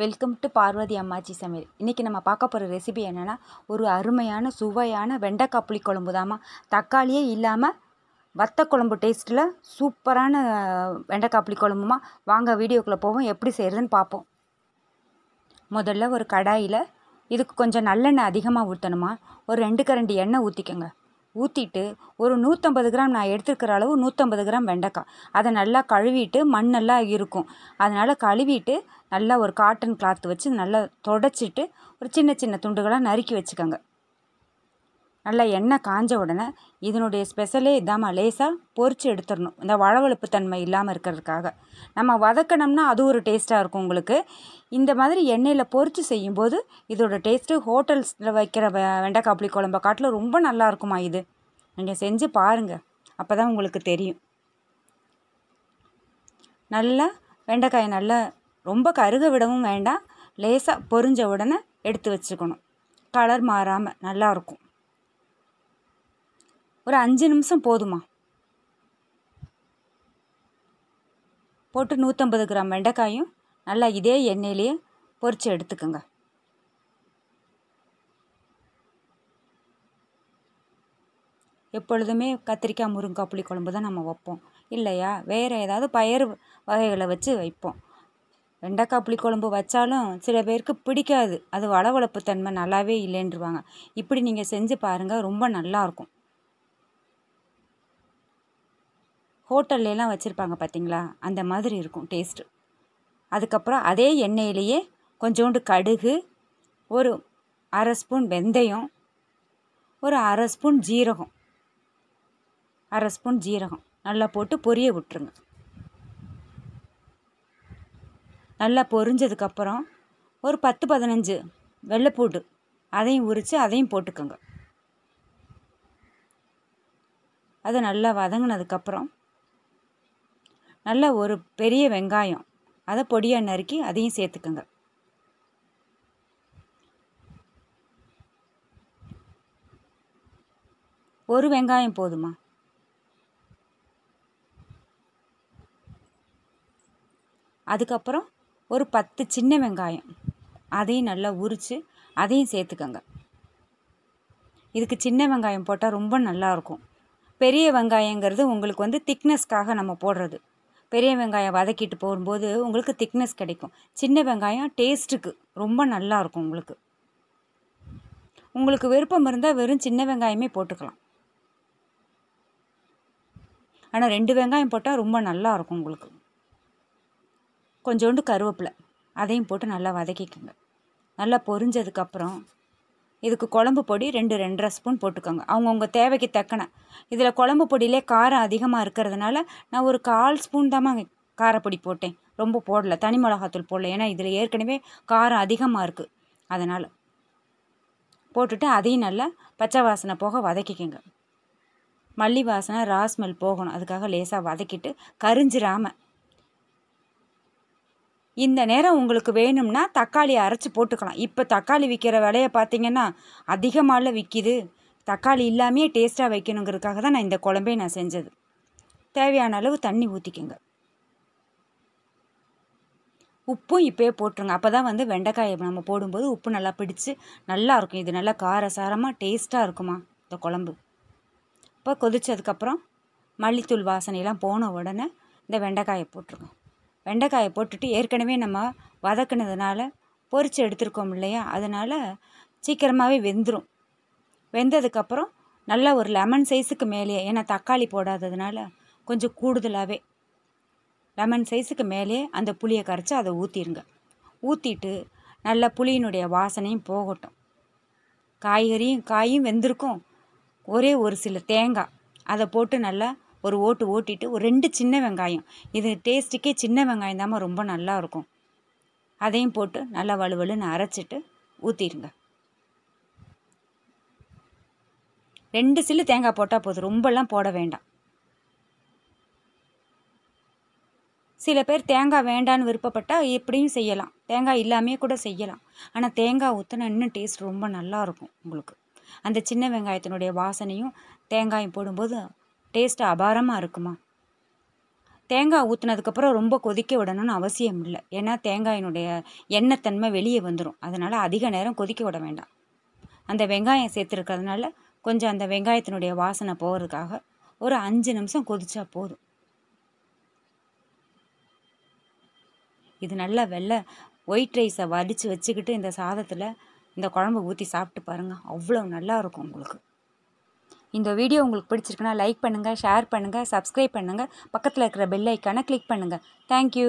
welcome to Parvati அம்மாச்சி சமையல் இன்றைக்கி நம்ம பார்க்க போகிற ரெசிபி என்னென்னா ஒரு அருமையான சுவையான வெண்டைக்காய் புளி குழம்பு தாம்மா தக்காளியே இல்லாமல் வத்த குழம்பு டேஸ்ட்டில் சூப்பரான வெண்டைக்காய் புளி குழம்புமா வாங்க வீடியோக்குள்ளே போவோம் எப்படி செய்கிறதுன்னு பார்ப்போம் முதல்ல ஒரு கடாயில் இதுக்கு கொஞ்சம் நல்லெண்ணெய் அதிகமாக ஊற்றணுமா ஒரு ரெண்டு கரண்டி எண்ணெய் ஊற்றிக்கோங்க ஊற்றிட்டு ஒரு நூற்றம்பது கிராம் நான் எடுத்துருக்கிற அளவு நூற்றம்பது கிராம் வெண்டைக்காய் அதை நல்லா கழுவிட்டு மண்ணெல்லாம் இருக்கும் அதனால் கழுவிட்டு நல்லா ஒரு காட்டன் கிளாத் வச்சு நல்லா தொடச்சிட்டு ஒரு சின்ன சின்ன துண்டுகளாக நறுக்கி வச்சுக்கோங்க நல்லா எண்ணெய் காஞ்ச உடனே இதனுடைய ஸ்பெஷலே இதாம்மா லேசாக பொறிச்சு எடுத்துடணும் இந்த வளவழுப்பு தன்மை இல்லாமல் இருக்கிறதுக்காக நம்ம வதக்கணும்னா அது ஒரு டேஸ்ட்டாக இருக்கும் உங்களுக்கு இந்த மாதிரி எண்ணெயில் பொறிச்சு செய்யும்போது இதோட டேஸ்ட்டு ஹோட்டல்ஸில் வைக்கிற வெண்டைக்காய் குழம்பை காட்டில் ரொம்ப நல்லாயிருக்குமா இது நீங்கள் செஞ்சு பாருங்கள் அப்போ தான் உங்களுக்கு தெரியும் நல்லா வெண்டைக்காயை நல்லா ரொம்ப கருக விடவும் வேண்டாம் லேசாக பொறிஞ்ச உடனே எடுத்து வச்சுக்கணும் கலர் மாறாமல் நல்லாயிருக்கும் ஒரு அஞ்சு நிமிஷம் போதுமா போட்டு நூற்றம்பது கிராம் வெண்டைக்காயும் நல்லா இதே எண்ணெயிலேயே பொரித்து எடுத்துக்கோங்க எப்பொழுதுமே கத்திரிக்காய் முருங்காய் புளி குழம்பு தான் நம்ம வைப்போம் இல்லையா வேறு ஏதாவது பயிர் வகைகளை வச்சு வைப்போம் வெண்டைக்காய் புளி குழம்பு வச்சாலும் சில பேருக்கு பிடிக்காது அது வளவளப்பு தன்மை நல்லாவே இல்லைன்றுவாங்க இப்படி நீங்கள் செஞ்சு பாருங்கள் ரொம்ப நல்லாயிருக்கும் ஹோட்டல்லாம் வச்சுருப்பாங்க பார்த்தீங்களா அந்த மாதிரி இருக்கும் டேஸ்ட்டு அதுக்கப்புறம் அதே எண்ணெயிலேயே கொஞ்சோண்டு கடுகு ஒரு அரை ஸ்பூன் வெந்தயம் ஒரு அரை ஸ்பூன் ஜீரகம் அரை ஸ்பூன் ஜீரகம் நல்லா போட்டு பொரிய விட்டுருங்க நல்லா பொரிஞ்சதுக்கப்புறம் ஒரு பத்து பதினஞ்சு வெள்ளைப்பூண்டு அதையும் உரித்து அதையும் போட்டுக்கோங்க அது நல்லா வதங்கினதுக்கப்புறம் நல்ல ஒரு பெரிய வெங்காயம் அதை பொடியாக நறுக்கி அதையும் சேர்த்துக்கோங்க ஒரு வெங்காயம் போதுமா அதுக்கப்புறம் ஒரு பத்து சின்ன வெங்காயம் அதையும் நல்லா உரித்து அதையும் சேர்த்துக்கோங்க இதுக்கு சின்ன வெங்காயம் போட்டால் ரொம்ப நல்லாயிருக்கும் பெரிய வெங்காயங்கிறது உங்களுக்கு வந்து திக்னஸ்க்காக நம்ம போடுறது பெரிய வெங்காயம் வதக்கிட்டு போகும்போது உங்களுக்கு திக்னஸ் கிடைக்கும் சின்ன வெங்காயம் டேஸ்ட்டுக்கு ரொம்ப நல்லாயிருக்கும் உங்களுக்கு உங்களுக்கு விருப்பம் இருந்தால் வெறும் சின்ன வெங்காயமே போட்டுக்கலாம் ஆனால் ரெண்டு வெங்காயம் போட்டால் ரொம்ப நல்லாயிருக்கும் உங்களுக்கு கொஞ்சோண்டு கருவேப்பிலை அதையும் போட்டு நல்லா வதக்கிக்கோங்க நல்லா பொரிஞ்சதுக்கப்புறம் இதுக்கு குழம்பு பொடி ரெண்டு ரெண்டரை ஸ்பூன் போட்டுக்கோங்க அவங்கவுங்க தேவைக்கு தக்கன இதில் குழம்பு பொடியிலே காரம் அதிகமாக இருக்கிறதுனால நான் ஒரு கால் ஸ்பூன் தாம்மா காரப்பொடி போட்டேன் ரொம்ப போடல தனி மிளகாத்தூள் போடல ஏன்னா இதில் ஏற்கனவே காரம் அதிகமாக இருக்குது அதனால் போட்டுட்டு அதையும் நல்லா பச்சை வாசனை போக வதக்கிக்கோங்க மல்லி வாசனை ராஸ்மெல் போகணும் அதுக்காக லேசாக வதக்கிட்டு கரிஞ்சிராமல் இந்த நேரம் உங்களுக்கு வேணும்னா தக்காளியை அரைச்சி போட்டுக்கலாம் இப்போ தக்காளி விற்கிற விலையை பார்த்தீங்கன்னா அதிகமாக விற்கிது தக்காளி இல்லாமையே டேஸ்ட்டாக வைக்கணுங்கிறதுக்காக தான் நான் இந்த குழம்பே நான் செஞ்சது தேவையான அளவு தண்ணி ஊற்றிக்கோங்க உப்பும் இப்போயே போட்டுருங்க அப்போ தான் வந்து வெண்டைக்காயை நம்ம போடும்போது உப்பு நல்லா பிடிச்சி நல்லா இருக்கும் இது நல்லா காரசாரமாக டேஸ்ட்டாக இருக்குமா இந்த குழம்பு இப்போ கொதித்ததுக்கப்புறம் மல்லித்தூள் வாசனையெல்லாம் போன உடனே இந்த வெண்டைக்காயை போட்டுருங்க வெண்டைக்காயை போட்டுட்டு ஏற்கனவே நம்ம வதக்குனதுனால பொரித்து எடுத்துருக்கோம் இல்லையா அதனால் சீக்கிரமாகவே வெந்துடும் வெந்ததுக்கப்புறம் நல்லா ஒரு லெமன் சைஸுக்கு மேலேயே ஏன்னா தக்காளி போடாததுனால கொஞ்சம் கூடுதலாகவே லெமன் சைஸுக்கு மேலே அந்த புளியை கரைச்சி அதை ஊற்றிடுங்க ஊற்றிட்டு நல்ல புளியினுடைய வாசனையும் போகட்டும் காய்கறியும் காயும் வெந்திருக்கும் ஒரே ஒரு சில தேங்காய் அதை போட்டு நல்லா ஒரு ஓட்டு ஓட்டிட்டு ஒரு ரெண்டு சின்ன வெங்காயம் இது டேஸ்ட்டுக்கே சின்ன வெங்காயம் தான் ரொம்ப நல்லாயிருக்கும் அதையும் போட்டு நல்லா வலுவலுன்னு அரைச்சிட்டு ஊற்றிடுங்க ரெண்டு சில்லு தேங்காய் போட்டால் போதும் ரொம்பலாம் போட வேண்டாம் சில பேர் தேங்காய் வேண்டான்னு விருப்பப்பட்டால் எப்படியும் செய்யலாம் தேங்காய் இல்லாமே கூட செய்யலாம் ஆனால் தேங்காய் ஊற்றினா இன்னும் டேஸ்ட் ரொம்ப நல்லாயிருக்கும் உங்களுக்கு அந்த சின்ன வெங்காயத்தினுடைய வாசனையும் தேங்காயும் போடும்போது டேஸ்ட் அபாரமாக இருக்குமா தேங்காய் ஊற்றுனதுக்கப்புறம் ரொம்ப கொதிக்க விடணும்னு அவசியம் இல்லை ஏன்னா தேங்காயினுடைய எண்ணெய் தன்மை வெளியே வந்துடும் அதனால் அதிக நேரம் கொதிக்க விட வேண்டாம் அந்த வெங்காயம் சேர்த்துருக்கிறதுனால கொஞ்சம் அந்த வெங்காயத்தினுடைய வாசனை போகிறதுக்காக ஒரு அஞ்சு நிமிஷம் கொதிச்சா போதும் இது நல்லா வெள்ளை ஒயிட் ரைஸை வடித்து வச்சுக்கிட்டு இந்த சாதத்தில் இந்த குழம்பு ஊற்றி சாப்பிட்டு பாருங்கள் அவ்வளோ நல்லா இருக்கும் உங்களுக்கு இந்த வீடியோ உங்களுக்கு பிடிச்சிருக்குன்னா லைக் பண்ணுங்கள் ஷேர் பண்ணுங்கள் சப்ஸ்கிரைப் பண்ணுங்கள் பக்கத்தில் இருக்கிற பெல் ஐக்கானை கிளிக் பண்ணுங்கள் தேங்க்யூ